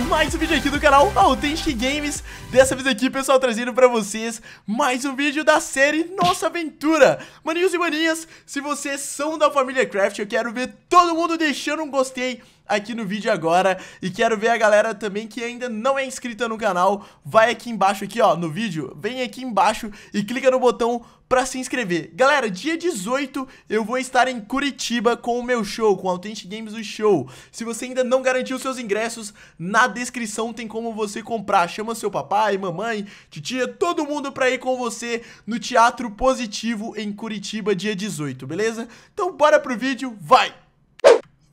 mais um vídeo aqui do canal Authentic Games Dessa vez aqui, pessoal, trazendo pra vocês mais um vídeo da série Nossa Aventura Maninhos e maninhas, se vocês são da família Craft, eu quero ver todo mundo deixando um gostei aqui no vídeo agora e quero ver a galera também que ainda não é inscrita no canal, vai aqui embaixo aqui ó, no vídeo, vem aqui embaixo e clica no botão para se inscrever. Galera, dia 18 eu vou estar em Curitiba com o meu show, com o Authentic Games do Show. Se você ainda não garantiu seus ingressos, na descrição tem como você comprar. Chama seu papai, mamãe, titia, todo mundo para ir com você no Teatro Positivo em Curitiba dia 18, beleza? Então bora pro vídeo, vai!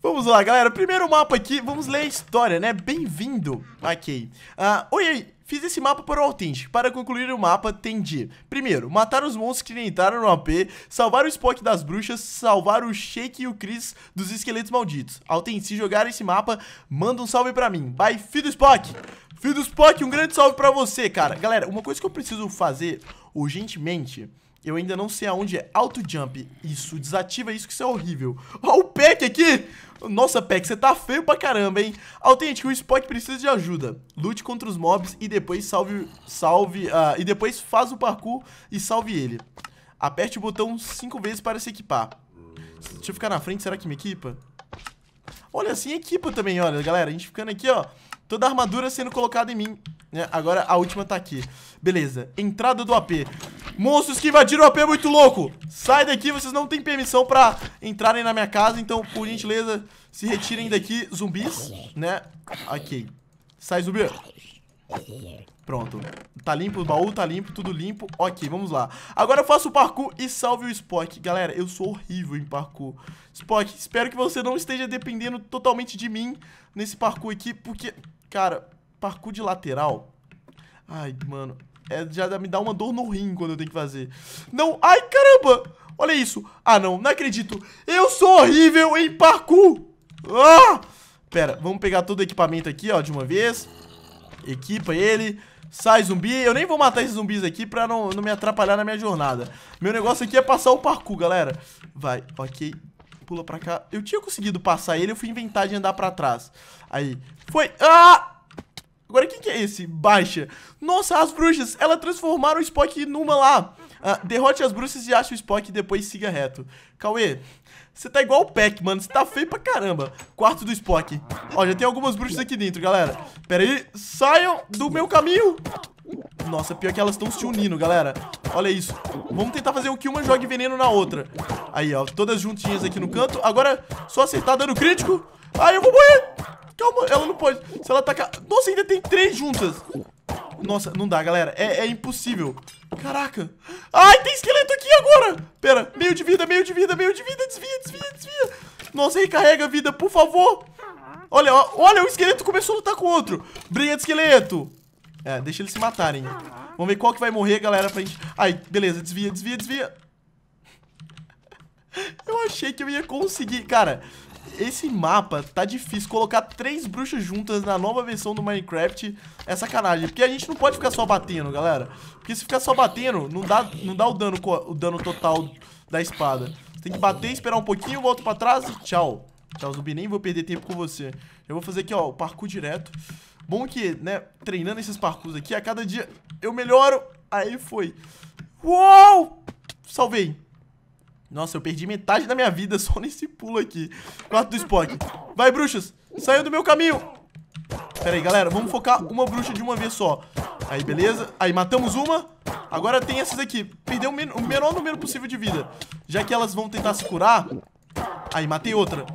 Vamos lá, galera. Primeiro mapa aqui, vamos ler a história, né? Bem-vindo. Ok. Uh, oi, Fiz esse mapa para o Altint. Para concluir o mapa, tendi. Primeiro, matar os monstros que entraram no AP, salvar o Spock das bruxas, salvar o Shake e o Chris dos esqueletos malditos. Altint, se jogar esse mapa, manda um salve para mim. Bye, filho do Spock! Filho do Spock, um grande salve para você, cara. Galera, uma coisa que eu preciso fazer urgentemente eu ainda não sei aonde é. Auto jump. Isso, desativa isso que isso é horrível. Ó o Peck aqui. Nossa, Peck, você tá feio pra caramba, hein? Autêntico, o Spock precisa de ajuda. Lute contra os mobs e depois salve... Salve... Uh, e depois faz o parkour e salve ele. Aperte o botão cinco vezes para se equipar. Deixa eu ficar na frente, será que me equipa? Olha, assim equipa também, olha, galera. A gente ficando aqui, ó. Toda a armadura sendo colocada em mim. Né? Agora a última tá aqui. Beleza, entrada do AP. Monstros que invadiram o AP é muito louco. Sai daqui, vocês não têm permissão pra entrarem na minha casa. Então, por gentileza, se retirem daqui, zumbis, né? Ok. Sai, zumbi. Pronto. Tá limpo o baú, tá limpo, tudo limpo. Ok, vamos lá. Agora eu faço o parkour e salve o Spock. Galera, eu sou horrível em parkour. Spock, espero que você não esteja dependendo totalmente de mim nesse parkour aqui, porque, cara, parkour de lateral... Ai, mano, é, já me dá uma dor no rim quando eu tenho que fazer. Não, ai caramba! Olha isso. Ah não, não acredito. Eu sou horrível em parkour. Ah! Pera, vamos pegar todo o equipamento aqui, ó, de uma vez. Equipa ele. Sai zumbi, eu nem vou matar esses zumbis aqui pra não, não me atrapalhar na minha jornada Meu negócio aqui é passar o parkour, galera Vai, ok, pula pra cá Eu tinha conseguido passar ele, eu fui inventar de andar pra trás Aí, foi, ah, Agora, quem que é esse? Baixa. Nossa, as bruxas. Ela transformaram o Spock numa lá. Ah, derrote as bruxas e acha o Spock e depois siga reto. Cauê, você tá igual o Peck, mano. Você tá feio pra caramba. Quarto do Spock. Ó, já tem algumas bruxas aqui dentro, galera. Pera aí. Saiam do meu caminho. Nossa, pior que elas estão se unindo, galera. Olha isso. Vamos tentar fazer o que uma jogue veneno na outra. Aí, ó. Todas juntinhas aqui no canto. Agora, só acertar dando crítico. Ai, eu vou morrer. Calma, ela não pode. Se ela atacar, Nossa, ainda tem três juntas. Nossa, não dá, galera. É, é impossível. Caraca. Ai, tem esqueleto aqui agora. Pera, meio de vida, meio de vida, meio de vida. Desvia, desvia, desvia. Nossa, recarrega a vida, por favor. Olha, olha, o esqueleto começou a lutar com o outro. Briga de esqueleto. É, deixa eles se matarem. Vamos ver qual que vai morrer, galera, pra gente... Ai, beleza, desvia, desvia, desvia. Eu achei que eu ia conseguir, cara esse mapa tá difícil. Colocar três bruxas juntas na nova versão do Minecraft é sacanagem. Porque a gente não pode ficar só batendo, galera. Porque se ficar só batendo, não dá, não dá o, dano, o dano total da espada. Tem que bater, esperar um pouquinho, volto pra trás e tchau. Tchau, zumbi. Nem vou perder tempo com você. Eu vou fazer aqui, ó, o parkour direto. Bom que, né, treinando esses parkours aqui, a cada dia eu melhoro. Aí foi. Uou! Salvei. Nossa, eu perdi metade da minha vida só nesse pulo aqui. Quarto do Spock. Vai, bruxas, Saiu do meu caminho. Pera aí, galera. Vamos focar uma bruxa de uma vez só. Aí, beleza. Aí, matamos uma. Agora tem essas aqui. Perdeu o, men o menor número possível de vida. Já que elas vão tentar se curar. Aí, matei outra.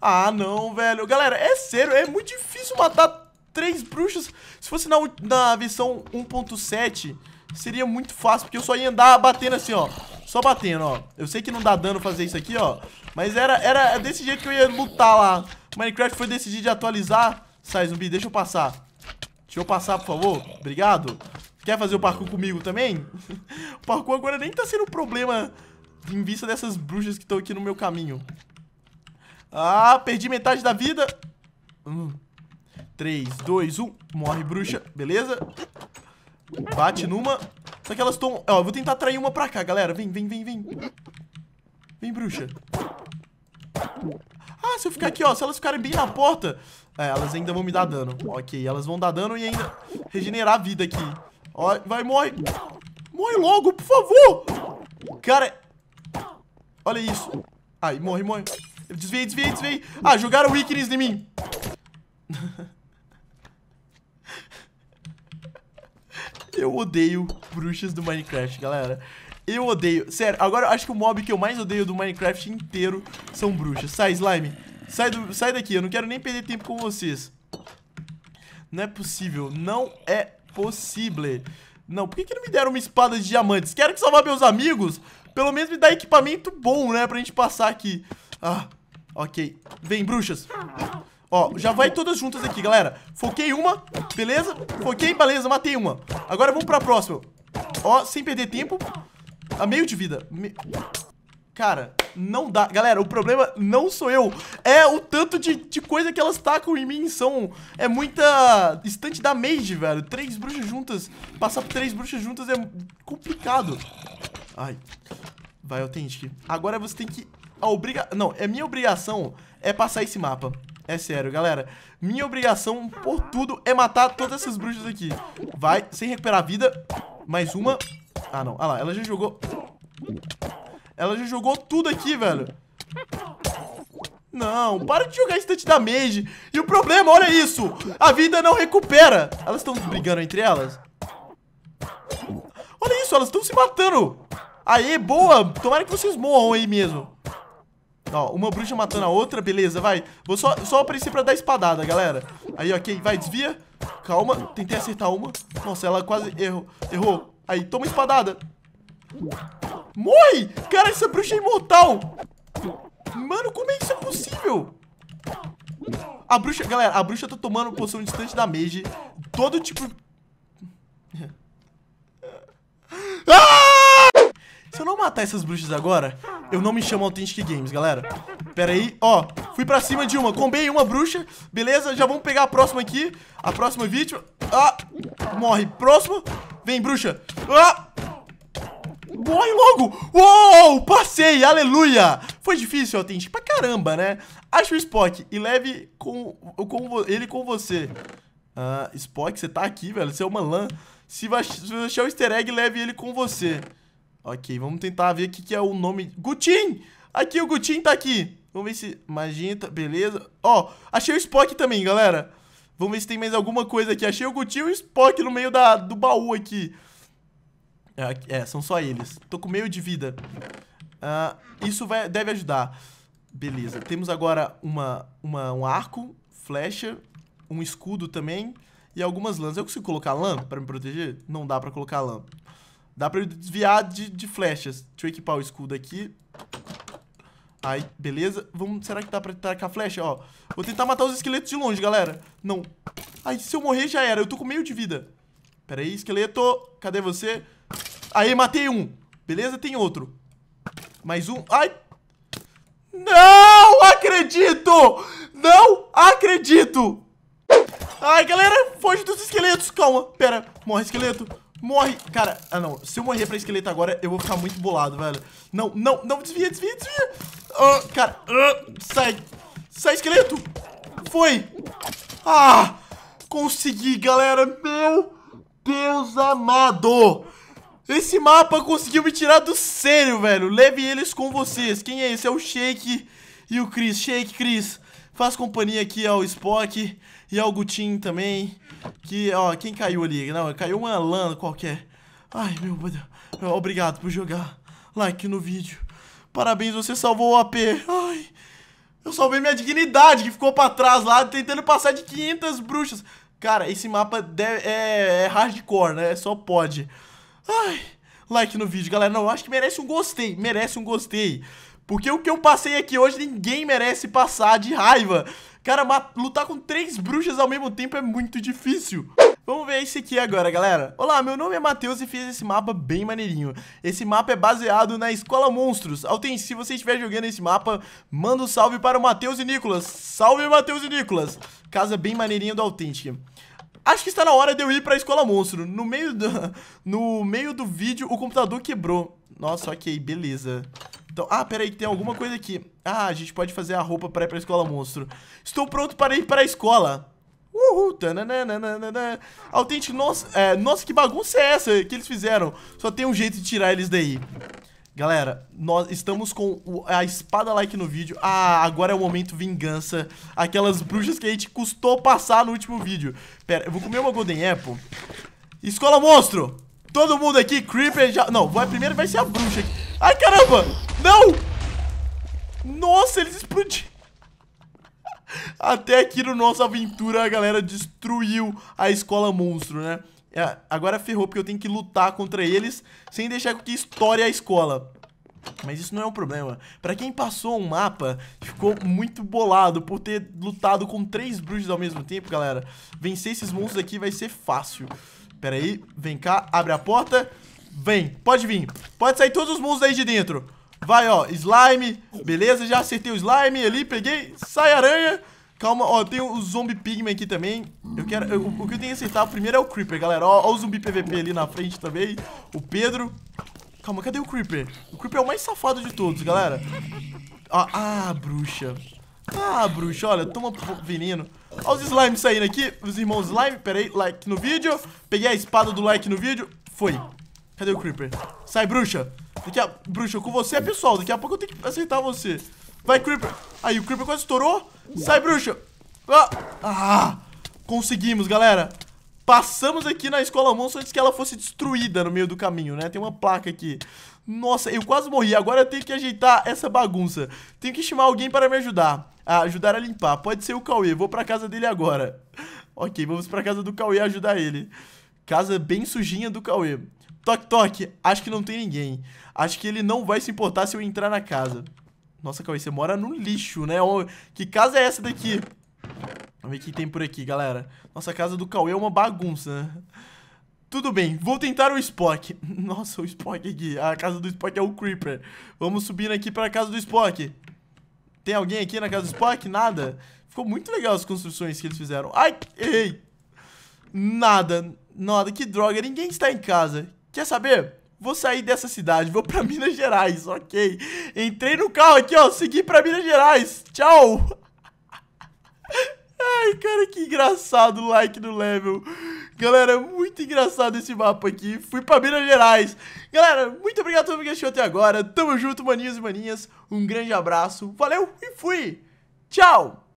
Ah, não, velho. Galera, é sério. É muito difícil matar três bruxas. Se fosse na, na versão 1.7 seria muito fácil, porque eu só ia andar batendo assim, ó. Só batendo, ó. Eu sei que não dá dano fazer isso aqui, ó. Mas era, era desse jeito que eu ia lutar lá. Minecraft foi decidir de atualizar. Sai, zumbi, deixa eu passar. Deixa eu passar, por favor. Obrigado. Quer fazer o parkour comigo também? o parkour agora nem tá sendo um problema em vista dessas bruxas que estão aqui no meu caminho. Ah, perdi metade da vida. Um, 3, 2, 1. Morre, bruxa. Beleza? Bate numa. Só que elas estão... Ó, eu vou tentar atrair uma pra cá, galera. Vem, vem, vem, vem. Vem, bruxa. Ah, se eu ficar aqui, ó, se elas ficarem bem na porta... É, elas ainda vão me dar dano. Ok, elas vão dar dano e ainda regenerar a vida aqui. Ó, vai, morre. Morre logo, por favor. Cara, olha isso. Ai, morre, morre. Desviei, desviei, desviei. Ah, jogaram weakness em mim. Eu odeio bruxas do Minecraft, galera. Eu odeio. Sério, agora eu acho que o mob que eu mais odeio do Minecraft inteiro são bruxas. Sai, slime. Sai, do, sai daqui, eu não quero nem perder tempo com vocês. Não é possível, não é possível. Não, por que, que não me deram uma espada de diamantes? Quero que salvar meus amigos? Pelo menos me dá equipamento bom, né, pra gente passar aqui. Ah, ok. Vem, bruxas. Ó, já vai todas juntas aqui, galera. Foquei uma, beleza? Foquei, beleza, matei uma. Agora vamos pra próxima. Ó, sem perder tempo. A meio de vida. Me... Cara, não dá. Galera, o problema não sou eu. É o tanto de, de coisa que elas tacam em mim. São... É muita estante da mage, velho. Três bruxas juntas. Passar por três bruxas juntas é complicado. Ai. Vai, eu tenho que... Agora você tem que... A obriga... Não, é minha obrigação é passar esse mapa. É sério, galera. Minha obrigação por tudo é matar todas essas bruxas aqui. Vai, sem recuperar a vida. Mais uma. Ah, não. Ah lá, ela já jogou... Ela já jogou tudo aqui, velho. Não, para de jogar instante da Mage. E o problema, olha isso. A vida não recupera. Elas estão brigando entre elas? Olha isso, elas estão se matando. Aê, boa. Tomara que vocês morram aí mesmo. Ó, uma bruxa matando a outra, beleza, vai. Vou só, só aparecer pra é dar espadada, galera. Aí, ok, vai, desvia. Calma, tentei acertar uma. Nossa, ela quase errou. errou. Aí, toma espadada. Morre! Cara, essa bruxa é imortal! Mano, como é que isso é possível? A bruxa, galera, a bruxa tá tomando poção distante da Mage. Todo tipo... Se eu não matar essas bruxas agora, eu não me chamo Authentic Games, galera. Pera aí, ó, fui pra cima de uma, combei uma bruxa, beleza, já vamos pegar a próxima aqui, a próxima vítima, ah, morre, próximo, vem bruxa, ah, Morre logo! Uou! Passei! Aleluia! Foi difícil, Authentic, pra caramba, né? Acha o Spock e leve com, com ele com você. Ah, Spock, você tá aqui, velho. Você é uma lã. Se, vai, achar o easter egg, leve ele com você. Ok, vamos tentar ver o que, que é o nome... Gutin! Aqui, o Gutin tá aqui. Vamos ver se... Magenta, beleza. Ó, oh, achei o Spock também, galera. Vamos ver se tem mais alguma coisa aqui. Achei o Gutin e o Spock no meio da, do baú aqui. É, é são só eles. Tô com meio de vida. Ah, isso vai, deve ajudar. Beleza. Temos agora uma, uma, um arco, flecha, um escudo também e algumas lãs. Eu consigo colocar lã pra me proteger? Não dá pra colocar lã. Dá pra desviar de, de flechas. Deixa eu equipar o escudo aqui. Aí, beleza. Vamos, será que dá pra tacar a flecha? Ó, vou tentar matar os esqueletos de longe, galera. Não. Aí, se eu morrer, já era. Eu tô com meio de vida. Pera aí, esqueleto. Cadê você? Aí, matei um. Beleza, tem outro. Mais um. Ai! Não acredito! Não acredito! Ai, galera, foge dos esqueletos. Calma, pera. Morre, esqueleto. Morre! Cara, ah não, se eu morrer pra esqueleto agora, eu vou ficar muito bolado, velho. Não, não, não, desvia, desvia, desvia! Oh, cara, ah, sai! Sai, esqueleto! Foi! Ah! Consegui, galera! Meu Deus amado! Esse mapa conseguiu me tirar do sério, velho. Leve eles com vocês. Quem é esse? É o Shake e o Chris. Shake, Chris, faz companhia aqui ao Spock e ao Gutin também. Que, ó, quem caiu ali? Não, caiu uma lã qualquer. Ai, meu Deus. Obrigado por jogar. Like no vídeo. Parabéns, você salvou o AP. Ai, eu salvei minha dignidade que ficou pra trás lá, tentando passar de 500 bruxas. Cara, esse mapa é, é hardcore, né? Só pode. Ai, like no vídeo, galera. Não, acho que merece um gostei. Merece um gostei. Porque o que eu passei aqui hoje, ninguém merece passar de raiva. Cara, lutar com três bruxas ao mesmo tempo é muito difícil. Vamos ver esse aqui agora, galera. Olá, meu nome é Matheus e fiz esse mapa bem maneirinho. Esse mapa é baseado na Escola Monstros. Alten, se você estiver jogando esse mapa, manda um salve para o Matheus e Nicolas. Salve, Matheus e Nicolas. Casa bem maneirinha do Autêntica. Acho que está na hora de eu ir para a Escola Monstro. No meio do, no meio do vídeo, o computador quebrou. Nossa, ok, beleza. Então, ah, peraí, que tem alguma coisa aqui. Ah, a gente pode fazer a roupa para ir pra escola monstro. Estou pronto para ir para a escola. Uhul, tananana. Autêntico, nossa, é, nossa, que bagunça é essa que eles fizeram? Só tem um jeito de tirar eles daí. Galera, nós estamos com a espada like no vídeo. Ah, agora é o momento vingança. Aquelas bruxas que a gente custou passar no último vídeo. Pera, eu vou comer uma Golden Apple. Escola monstro! Todo mundo aqui, Creeper já... Não, primeiro vai ser a bruxa aqui. Ai, caramba! Não! Nossa, eles explodiram. Até aqui no nossa aventura a galera destruiu a escola monstro, né? É, agora ferrou porque eu tenho que lutar contra eles sem deixar que estoure a escola. Mas isso não é um problema. Pra quem passou um mapa, ficou muito bolado por ter lutado com três bruxos ao mesmo tempo, galera. Vencer esses monstros aqui vai ser fácil. Pera aí, vem cá, abre a porta. Vem, pode vir. Pode sair todos os monstros aí de dentro. Vai, ó, slime. Beleza, já acertei o slime ali, peguei. Sai aranha. Calma, ó, tem o zombie pigman aqui também. Eu quero... Eu, o que eu tenho que acertar primeiro é o creeper, galera. Ó, ó o zumbi PVP ali na frente também. O Pedro. Calma, cadê o creeper? O creeper é o mais safado de todos, galera. Ah, ah bruxa. Ah, bruxa, olha, toma veneno. Ó os slimes saindo aqui. Os irmãos slime, pera aí, like no vídeo. Peguei a espada do like no vídeo. Foi. Cadê o Creeper? Sai, bruxa. Daqui a... Bruxa, com você é pessoal. Daqui a pouco eu tenho que aceitar você. Vai, Creeper. Aí, o Creeper quase estourou. Sai, bruxa. Ah, ah. conseguimos, galera. Passamos aqui na escola monstro antes que ela fosse destruída no meio do caminho, né? Tem uma placa aqui. Nossa, eu quase morri. Agora eu tenho que ajeitar essa bagunça. Tenho que chamar alguém para me ajudar. A ah, ajudar a limpar. Pode ser o Cauê. Vou pra casa dele agora. Ok, vamos pra casa do Cauê ajudar ele. Casa bem sujinha do Cauê. Toque, toque. Acho que não tem ninguém. Acho que ele não vai se importar se eu entrar na casa. Nossa, Cauê, você mora no lixo, né? Que casa é essa daqui? Vamos ver o que tem por aqui, galera. Nossa, a casa do Cauê é uma bagunça, né? Tudo bem, vou tentar o Spock. Nossa, o Spock aqui. A casa do Spock é o Creeper. Vamos subindo aqui para a casa do Spock. Tem alguém aqui na casa do Spock? Nada. Ficou muito legal as construções que eles fizeram. Ai, ei. Nada, nada. Que droga, ninguém está em casa. Quer saber? Vou sair dessa cidade, vou pra Minas Gerais, ok? Entrei no carro aqui, ó, segui pra Minas Gerais. Tchau! Ai, cara, que engraçado o like no level. Galera, muito engraçado esse mapa aqui. Fui pra Minas Gerais. Galera, muito obrigado a todo mundo que assistiu até agora. Tamo junto, maninhos e maninhas. Um grande abraço. Valeu e fui. Tchau!